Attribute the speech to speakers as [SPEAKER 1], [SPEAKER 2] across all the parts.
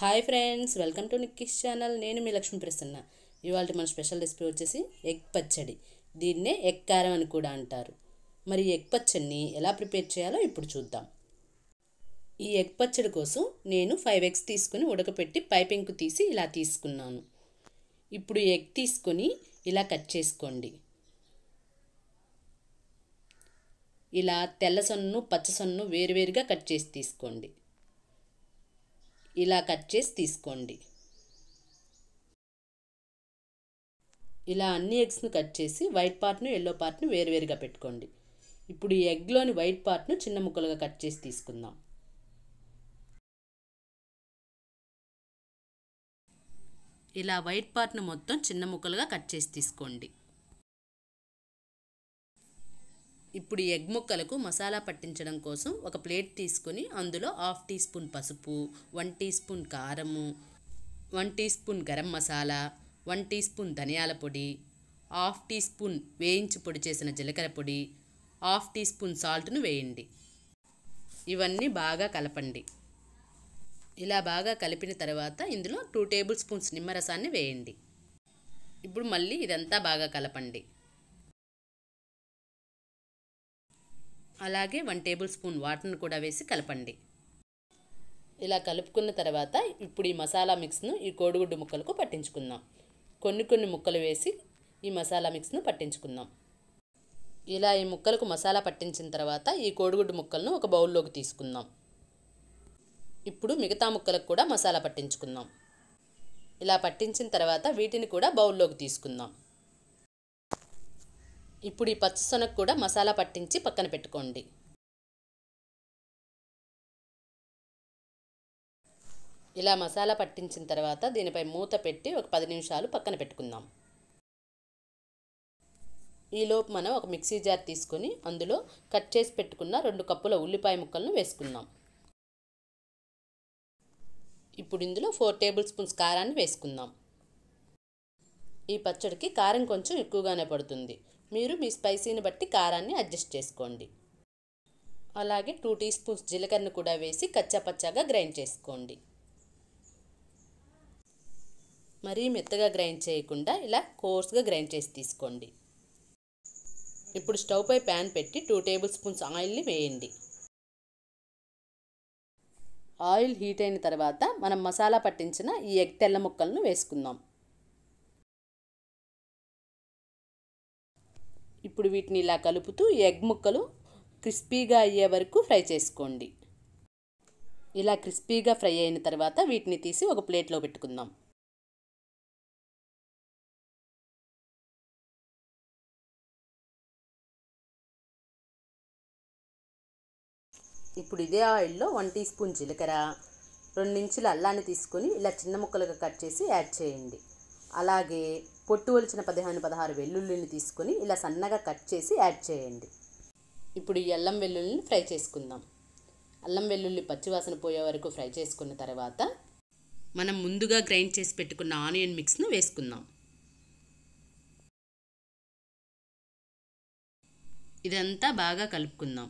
[SPEAKER 1] hi friends welcome to Nikki's channel నేను మీ లక్ష్మి ప్రసన్న ఇవాళ మన స్పెషల్ రెసిపీ వచ్చేసి ఎగ్ పచ్చడి దీన్నే ఎగ్ కారం అని కూడా అంటారు మరి ఎగ్ పచ్చడిని ఎలా ప్రిపేర్ చేయాలో ఇప్పుడు చూద్దాం ఈ ఎగ్ పచ్చడి కోసం నేను ఫైవ్ ఎగ్స్ తీసుకుని ఉడకపెట్టి పైపింకు తీసి ఇలా తీసుకున్నాను ఇప్పుడు ఎగ్ తీసుకొని ఇలా కట్ చేసుకోండి ఇలా తెల్ల సొన్ను పచ్చ సొన్ను వేరువేరుగా కట్ చేసి తీసుకోండి ఇలా కట్ చేసి తీసుకోండి ఇలా అన్ని ఎగ్స్ను కట్ చేసి వైట్ పార్ట్ను ఎల్లో పార్ట్ను వేరువేరుగా పెట్టుకోండి ఇప్పుడు ఈ ఎగ్లోని వైట్ పార్ట్ను చిన్న ముక్కలుగా కట్ చేసి తీసుకుందాం ఇలా వైట్ పార్ట్ను మొత్తం చిన్న ముక్కలుగా కట్ చేసి తీసుకోండి ఇప్పుడు ఈ ఎగ్ ముక్కలకు మసాలా పట్టించడం కోసం ఒక ప్లేట్ తీసుకొని అందులో హాఫ్ టీ స్పూన్ పసుపు వన్ టీ స్పూన్ కారము one teaspoon garam masala one teaspoon ధనియాల పొడి హాఫ్ టీ స్పూన్ వేయించి పొడి చేసిన జీలకర్ర పొడి హాఫ్ టీ స్పూన్ సాల్ట్ను వేయండి ఇవన్నీ బాగా కలపండి ఇలా బాగా కలిపిన తర్వాత ఇందులో టూ టేబుల్ స్పూన్స్ నిమ్మరసాన్ని వేయండి ఇప్పుడు మళ్ళీ ఇదంతా బాగా కలపండి అలాగే వన్ టేబుల్ స్పూన్ వాటర్ను కూడా వేసి కలపండి ఇలా కలుపుకున్న తర్వాత ఇప్పుడు ఈ మసాలా మిక్స్ను ఈ కోడిగుడ్డు ముక్కలకు పట్టించుకుందాం కొన్ని కొన్ని ముక్కలు వేసి ఈ మసాలా మిక్స్ను పట్టించుకుందాం ఇలా ఈ ముక్కలకు మసాలా పట్టించిన తర్వాత ఈ కోడిగుడ్డు ముక్కలను ఒక బౌల్లోకి తీసుకుందాం ఇప్పుడు మిగతా ముక్కలకు కూడా మసాలా పట్టించుకుందాం ఇలా పట్టించిన తర్వాత వీటిని కూడా బౌల్లోకి తీసుకుందాం ఇప్పుడు ఈ పచ్చిశనగ కూడా మసాలా పట్టించి పక్కన పెట్టుకోండి ఇలా మసాలా పట్టించిన తర్వాత దీనిపై మూత పెట్టి ఒక పది నిమిషాలు పక్కన పెట్టుకుందాం ఈలోపు మనం ఒక మిక్సీ జార్ తీసుకొని అందులో కట్ చేసి పెట్టుకున్న రెండు కప్పుల ఉల్లిపాయ ముక్కలను వేసుకుందాం ఇప్పుడు ఇందులో ఫోర్ టేబుల్ స్పూన్స్ కారాన్ని వేసుకుందాం ఈ పచ్చడికి కారం కొంచెం ఎక్కువగానే పడుతుంది మీరు మీ స్పైసీని బట్టి కారాన్ని అడ్జస్ట్ చేసుకోండి అలాగే టూ టీ స్పూన్స్ జీలకర్రను కూడా వేసి కచ్చాపచ్చాగా గ్రైండ్ చేసుకోండి మరీ మెత్తగా గ్రైండ్ చేయకుండా ఇలా కోర్స్గా గ్రైండ్ చేసి తీసుకోండి ఇప్పుడు స్టవ్ పై ప్యాన్ పెట్టి టూ టేబుల్ స్పూన్స్ ఆయిల్ని వేయండి ఆయిల్ హీట్ అయిన తర్వాత మనం మసాలా పట్టించిన ఈ ఎగ్ తెల్ల ముక్కలను వేసుకుందాం ఇప్పుడు వీటిని ఇలా కలుపుతూ ఎగ్ ముక్కలు క్రిస్పీగా అయ్యే వరకు ఫ్రై చేసుకోండి ఇలా క్రిస్పీగా ఫ్రై అయిన తర్వాత వీటిని తీసి ఒక ప్లేట్లో పెట్టుకుందాం ఇప్పుడు ఇదే ఆయిల్లో వన్ టీ స్పూన్ జీలకర్ర రెండు ఇంచుల అల్లాన్ని తీసుకొని ఇలా చిన్న ముక్కలుగా కట్ చేసి యాడ్ చేయండి అలాగే పొట్టు ఒలిచిన పదిహేను పదహారు వెల్లుల్లిని తీసుకొని ఇలా సన్నగా కట్ చేసి యాడ్ చేయండి ఇప్పుడు ఈ అల్లం వెల్లుల్లిని ఫ్రై చేసుకుందాం అల్లం వెల్లుల్లి పచ్చివాసన పోయే వరకు ఫ్రై చేసుకున్న తర్వాత మనం ముందుగా గ్రైండ్ చేసి పెట్టుకున్న ఆనియన్ మిక్స్ను వేసుకుందాం ఇదంతా బాగా కలుపుకుందాం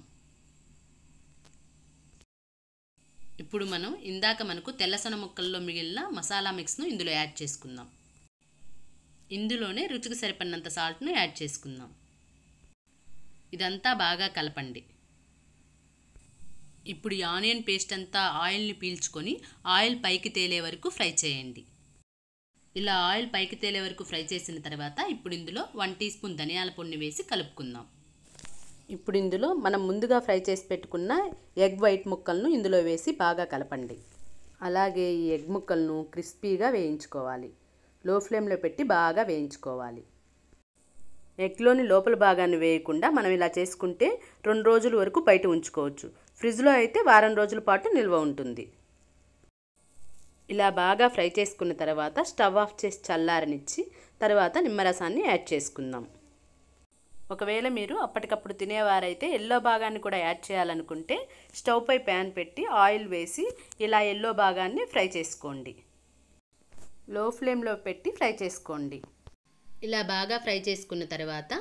[SPEAKER 1] ఇప్పుడు మనం ఇందాక మనకు తెల్లసన ముక్కల్లో మిగిలిన మసాలా మిక్స్ను ఇందులో యాడ్ చేసుకుందాం ఇందులోనే రుచికి సరిపడినంత సాల్ట్ను యాడ్ చేసుకుందాం ఇదంతా బాగా కలపండి ఇప్పుడు ఈ ఆనియన్ పేస్ట్ అంతా ఆయిల్ని పీల్చుకొని ఆయిల్ పైకి తేలే వరకు ఫ్రై చేయండి ఇలా ఆయిల్ పైకి తేలే వరకు ఫ్రై చేసిన తర్వాత ఇప్పుడు ఇందులో వన్ టీ స్పూన్ ధనియాల పొడిని వేసి కలుపుకుందాం ఇప్పుడు ఇందులో మనం ముందుగా ఫ్రై చేసి పెట్టుకున్న ఎగ్ వైట్ ముక్కలను ఇందులో వేసి బాగా కలపండి అలాగే ఈ ఎగ్ ముక్కలను క్రిస్పీగా వేయించుకోవాలి లో ఫ్లేమ్లో పెట్టి బాగా వేయించుకోవాలి ఎగ్లోని లోపల భాగాన్ని వేయకుండా మనం ఇలా చేసుకుంటే రెండు రోజుల వరకు బయట ఉంచుకోవచ్చు ఫ్రిడ్జ్లో అయితే వారం రోజుల పాటు నిల్వ ఉంటుంది ఇలా బాగా ఫ్రై చేసుకున్న తర్వాత స్టవ్ ఆఫ్ చేసి చల్లారనిచ్చి తర్వాత నిమ్మరసాన్ని యాడ్ చేసుకుందాం ఒకవేళ మీరు అప్పటికప్పుడు తినేవారైతే ఎల్లో భాగాన్ని కూడా యాడ్ చేయాలనుకుంటే స్టవ్పై ప్యాన్ పెట్టి ఆయిల్ వేసి ఇలా ఎల్లో భాగాన్ని ఫ్రై చేసుకోండి లో ఫ్లేమ్లో పెట్టి ఫ్రై చేసుకోండి ఇలా బాగా ఫ్రై చేసుకున్న తర్వాత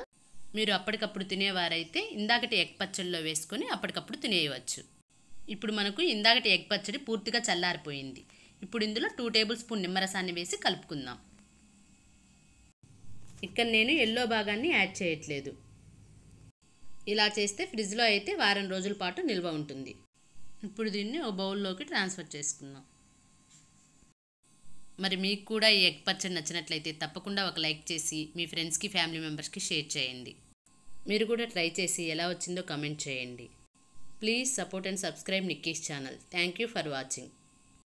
[SPEAKER 1] మీరు అప్పటికప్పుడు తినేవారైతే ఇందాకటి ఎగ్ పచ్చడిలో వేసుకొని అప్పటికప్పుడు తినేయవచ్చు ఇప్పుడు మనకు ఇందాకటి ఎగ్ పచ్చడి పూర్తిగా చల్లారిపోయింది ఇప్పుడు ఇందులో టూ టేబుల్ స్పూన్ నిమ్మరసాన్ని వేసి కలుపుకుందాం ఇక్కడ నేను ఎల్లో భాగాన్ని యాడ్ చేయట్లేదు ఇలా చేస్తే ఫ్రిడ్జ్లో అయితే వారం రోజుల పాటు నిల్వ ఉంటుంది ఇప్పుడు దీన్ని ఓ బౌల్లోకి ట్రాన్స్ఫర్ చేసుకుందాం మరి మీకు కూడా ఈ ఎగ్ పచ్చడి నచ్చినట్లయితే తప్పకుండా ఒక లైక్ చేసి మీ ఫ్రెండ్స్కి ఫ్యామిలీ మెంబర్స్కి షేర్ చేయండి మీరు కూడా ట్రై చేసి ఎలా వచ్చిందో కమెంట్ చేయండి please support and subscribe Nikki's channel thank you for watching